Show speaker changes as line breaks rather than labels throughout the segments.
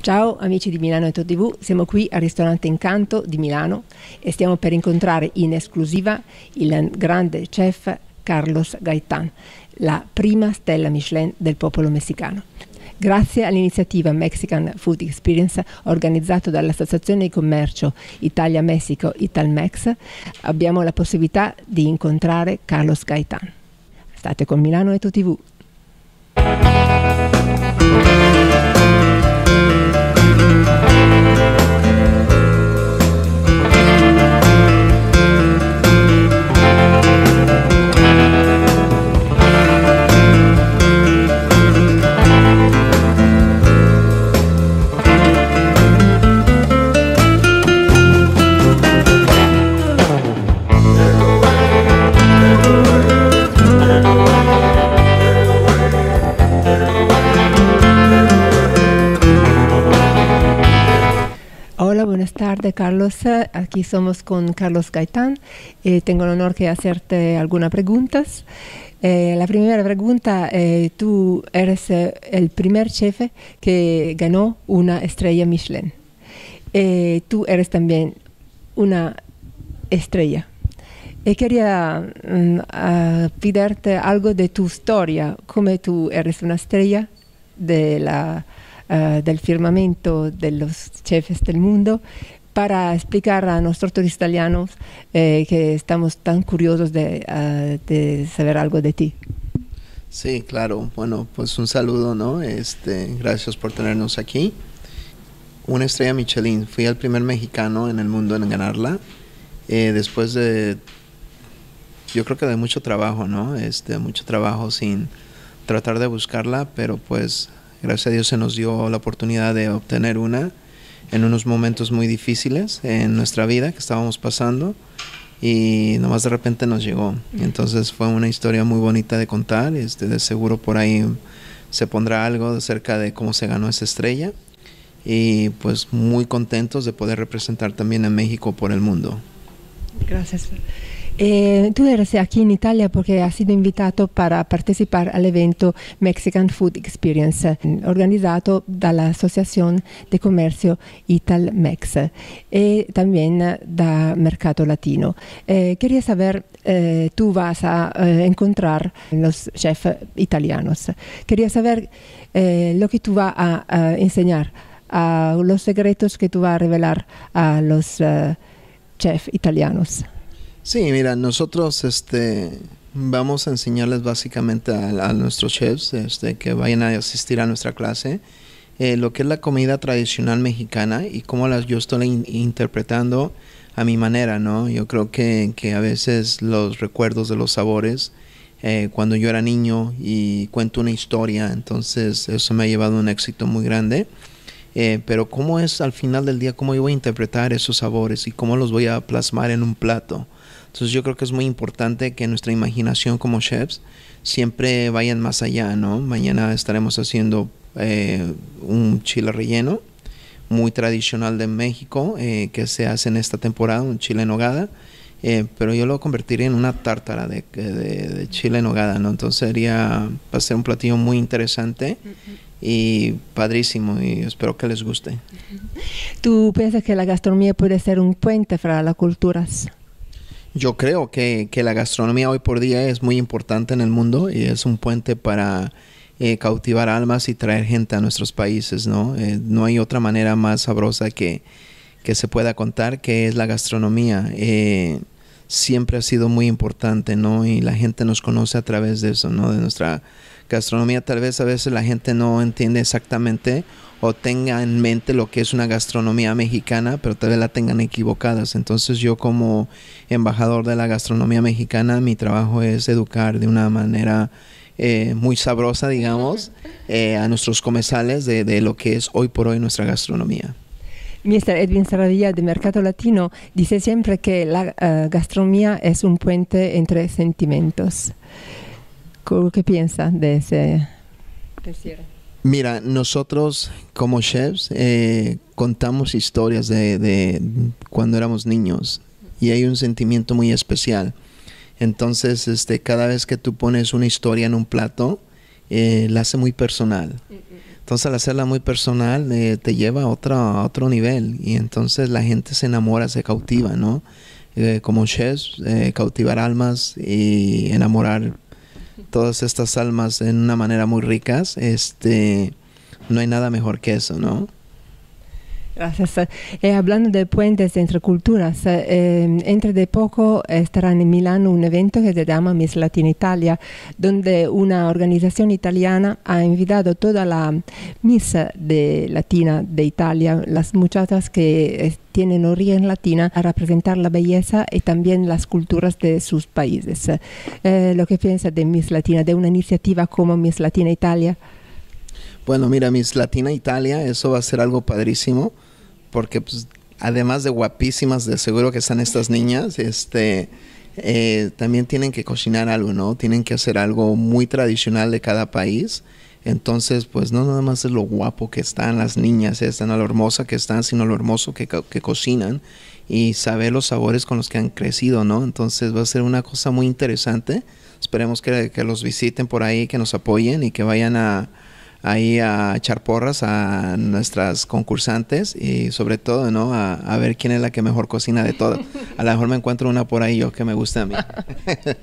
Ciao amici di Milano e TV, siamo qui al ristorante Incanto di Milano e stiamo per incontrare in esclusiva il grande chef Carlos Gaitán, la prima stella Michelin del popolo messicano. Grazie all'iniziativa Mexican Food Experience organizzata dall'Associazione di Commercio Italia-Messico Italmex, abbiamo la possibilità di incontrare Carlos Gaitán. State con Milano e TV. De Carlos. Aquí somos con Carlos Gaitán. Eh, tengo el honor de hacerte algunas preguntas. Eh, la primera pregunta, eh, tú eres eh, el primer jefe que ganó una estrella Michelin. Eh, tú eres también una estrella. Y quería mm, pedirte algo de tu historia, como tú eres una estrella de la del firmamento de los chefes del mundo para explicar a nuestros turistas italianos eh, que estamos tan curiosos ah, de, saber algo de ti.
Sí, claro. Bueno, pues un saludo, ¿no? Este, gracias por tenernos aquí. Una estrella Michelin. Fui el primer mexicano en el mundo en ganarla. Eh, después de, yo creo que de mucho trabajo, ¿no? Este, mucho trabajo sin tratar de buscarla, pero pues gracias a Dios se nos dio la oportunidad de obtener una en unos momentos muy difíciles en nuestra vida que estábamos pasando y nomás de repente nos llegó. Entonces fue una historia muy bonita de contar, este, de seguro por ahí se pondrá algo acerca de cómo se ganó esa estrella y pues muy contentos de poder representar también a México por el mundo.
Gracias. Eh, tú eres aquí en Italia perché hai sido invitado para participar al evento Mexican Food Experience, mm, organizzato de la Asociación de Comercio Italmex y también da Mercato Latino. Eh, sapere saber, eh, tú vas a eh, encontrar los chefs italianos. Quería saber eh, lo que tú vas a, a enseñar, a los secretos que tú vas a revelar a los eh, chef italiani.
Sí, mira, nosotros este, vamos a enseñarles básicamente a, nuestros chefs este, que vayan a asistir a nuestra clase eh, lo que es la comida tradicional mexicana y cómo las yo estoy interpretando a mi manera, ¿no? Yo creo que, a veces los recuerdos de los sabores, eh, cuando yo era niño y cuento una historia, entonces eso me ha llevado a un éxito muy grande. Eh, pero cómo es al final del día, cómo yo voy a interpretar esos sabores y cómo los voy a plasmar en un plato. Entonces yo creo que es muy importante que nuestra imaginación como chefs siempre vayan más allá, ¿no? Mañana estaremos haciendo eh, un chile relleno muy tradicional de México eh, que se hace en esta temporada, un chile en hogada. Eh, pero yo lo convertiría en una tártara de, chile en hogada, ¿no? Entonces sería, ser un platillo muy interesante y padrísimo y espero que les guste.
¿Tú piensas que la gastronomía puede ser un puente para las culturas?
yo creo que, la gastronomía hoy por día es muy importante en el mundo y es un puente para eh, cautivar almas y traer gente a nuestros países, ¿no? Eh, no hay otra manera más sabrosa que, que se pueda contar que es la gastronomía. Eh, siempre ha sido muy importante, ¿no? Y la gente nos conoce a través de eso, ¿no? De nuestra gastronomía. Tal vez a veces la gente no entiende exactamente o tengan en mente lo que es una gastronomía mexicana, pero tal vez la tengan equivocadas. Entonces yo como embajador de la gastronomía mexicana, mi trabajo es educar de una manera eh, muy sabrosa, digamos, eh, a nuestros comensales de, lo que es hoy por hoy nuestra gastronomía.
Mister Edwin Saravilla de Mercado Latino dice siempre que la eh, gastronomía es un puente entre sentimientos. ¿Qué piensa de ese?
Mira, nosotros como chefs eh, contamos historias de, cuando éramos niños y hay un sentimiento muy especial. Entonces, este, cada vez que tú pones una historia en un plato, eh, la hace muy personal. Mm, mm, mm. Entonces, al hacerla muy personal, eh, te lleva a otro, a otro nivel y entonces la gente se enamora, se cautiva, ¿no? como chefs, cautivar almas y enamorar todas estas almas en una manera muy ricas, este, no hay nada mejor que eso, ¿no?
Gracias. Eh, hablando de puentes entre culturas, eh, entre de poco estará en Milán un evento que se llama Miss Latina Italia, donde una organización italiana ha invitado toda la Miss de Latina de Italia, las muchachas que eh, tienen origen latina, a representar la belleza y también las culturas de sus países. Eh, ¿Lo que piensa de Miss Latina, de una iniciativa como Miss Latina Italia?
Bueno, mira, Miss Latina Italia, eso va a ser algo padrísimo porque pues, además de guapísimas, de seguro que están estas niñas, este, eh, también tienen que cocinar algo, ¿no? Tienen que hacer algo muy tradicional de cada país. Entonces, pues no nada más es lo guapo que están las niñas, están lo hermosa que están, sino lo hermoso que, que cocinan y saber los sabores con los que han crecido, ¿no? Entonces va a ser una cosa muy interesante. Esperemos que, que los visiten por ahí, que nos apoyen y que vayan a, ahí a echar porras a nuestras concursantes y sobre todo, ¿no? A, ver quién es la que mejor cocina de todo. A lo mejor me encuentro una por ahí yo que me gusta a mí.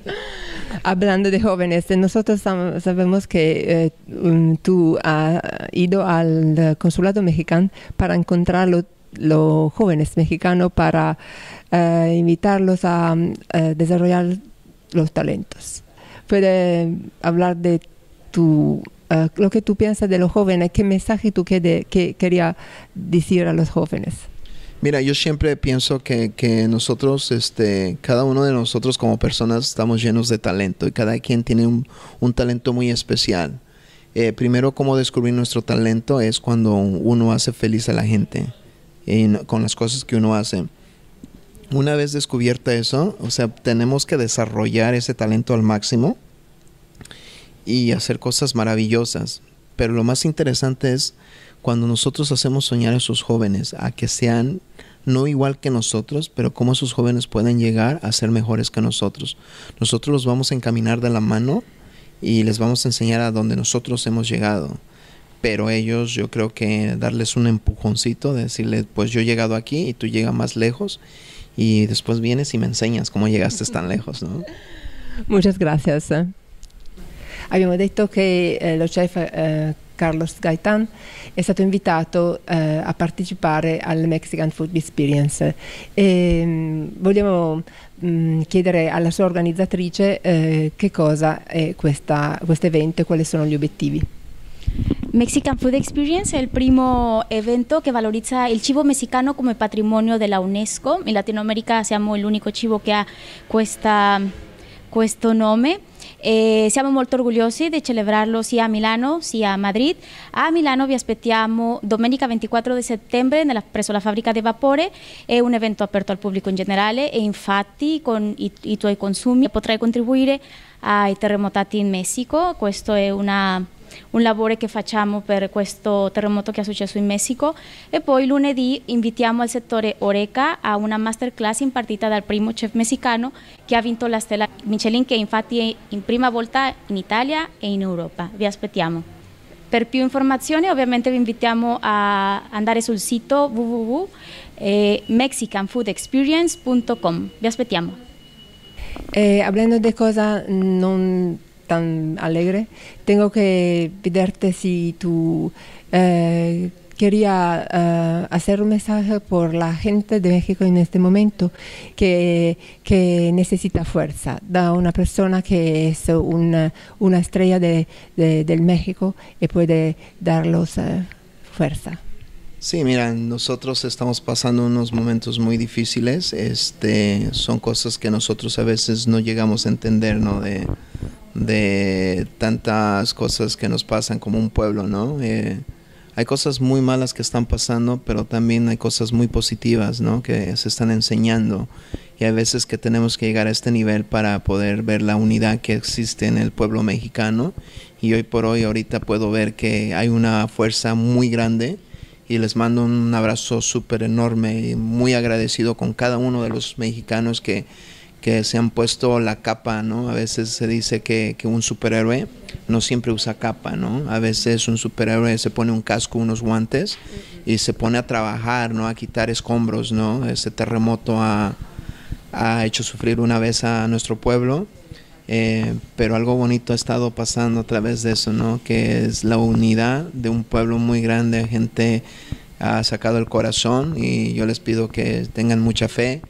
Hablando de jóvenes, nosotros sabemos que eh, um, tú has ido al eh, consulado mexicano para encontrar los jóvenes mexicanos, para eh, invitarlos a desarrollar los talentos. ¿Puede hablar de tu eh, lo que tú piensas de los jóvenes, qué mensaje tú querías decir a los jóvenes.
Mira, yo siempre pienso que, nosotros, este, cada uno de nosotros como personas estamos llenos de talento y cada quien tiene un, talento muy especial. Eh, primero, cómo descubrir nuestro talento es cuando uno hace feliz a la gente eh, con las cosas que uno hace. Una vez descubierto eso, o sea, tenemos que desarrollar ese talento al máximo y hacer cosas maravillosas. Pero lo más interesante es cuando nosotros hacemos soñar a esos jóvenes a que sean no igual que nosotros, pero cómo esos jóvenes pueden llegar a ser mejores que nosotros. Nosotros los vamos a encaminar de la mano y les vamos a enseñar a donde nosotros hemos llegado. Pero ellos, yo creo que darles un empujoncito, decirles, pues yo he llegado aquí y tú llega más lejos y después vienes y me enseñas cómo llegaste tan lejos, ¿no?
Muchas gracias. Eh. abbiamo detto che eh, lo chef eh, Carlos Gaitan è stato invitato eh, a partecipare al Mexican Food Experience e ehm, mh, vogliamo mh, mm, chiedere alla sua organizzatrice eh, che cosa è questo evento e quali sono gli obiettivi. Mexican Food Experience è il primo
evento che valorizza il cibo messicano come patrimonio della UNESCO. In Latinoamerica siamo l'unico cibo che ha questa questo nome. E siamo molto orgogliosi di celebrarlo sia a Milano sia a Madrid. A Milano vi aspettiamo domenica 24 di settembre nella, presso la fabbrica di vapore, è un evento aperto al pubblico in generale e infatti con i, i tuoi consumi potrai contribuire ai terremotati in Messico, questo è una un lavoro che facciamo per questo terremoto che è successo in Messico e poi lunedì invitiamo al settore Oreca a una masterclass impartita dal primo chef messicano che ha vinto la stella Michelin che infatti è in prima volta in Italia e in Europa. Vi aspettiamo. Per più informazioni ovviamente vi invitiamo a andare sul sito www.mexicanfoodexperience.com. Vi aspettiamo.
Eh, hablando de cosas no tan alegre, tengo que pedirte si tú eh, quería eh, hacer un mensaje por la gente de México en este momento que, necesita fuerza, da una persona que es una, una estrella de, del México y puede darlos eh, fuerza.
Sí, mira, nosotros estamos pasando unos momentos muy difíciles. Este, son cosas que nosotros a veces no llegamos a entender, ¿no? De, de tantas cosas que nos pasan como un pueblo, ¿no? Eh, hay cosas muy malas que están pasando, pero también hay cosas muy positivas, ¿no? Que se están enseñando. Y hay veces que tenemos que llegar a este nivel para poder ver la unidad que existe en el pueblo mexicano. Y hoy por hoy, ahorita puedo ver que hay una fuerza muy grande. Y les mando un abrazo súper enorme y muy agradecido con cada uno de los mexicanos que que se han puesto la capa, ¿no? A veces se dice que, un superhéroe no siempre usa capa, ¿no? A veces un superhéroe se pone un casco, unos guantes y se pone a trabajar, ¿no? A quitar escombros, ¿no? Ese terremoto ha, hecho sufrir una vez a nuestro pueblo, eh, pero algo bonito ha estado pasando a través de eso, ¿no? Que es la unidad de un pueblo muy grande, gente ha sacado el corazón y yo les pido que tengan mucha fe,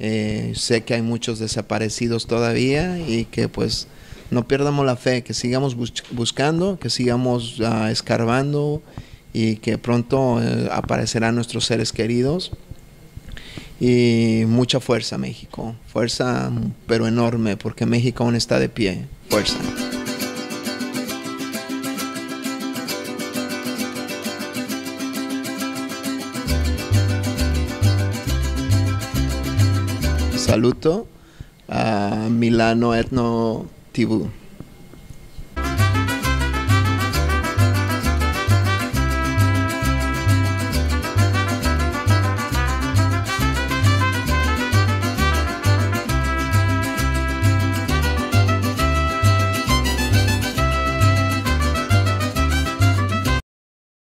eh, sé que hay muchos desaparecidos todavía y que pues no pierdamos la fe, que sigamos buscando, que sigamos ah, escarbando y que pronto eh, aparecerán nuestros seres queridos. Y mucha fuerza México, fuerza pero enorme, porque México aún está de pie, fuerza. a Milano Etno TV.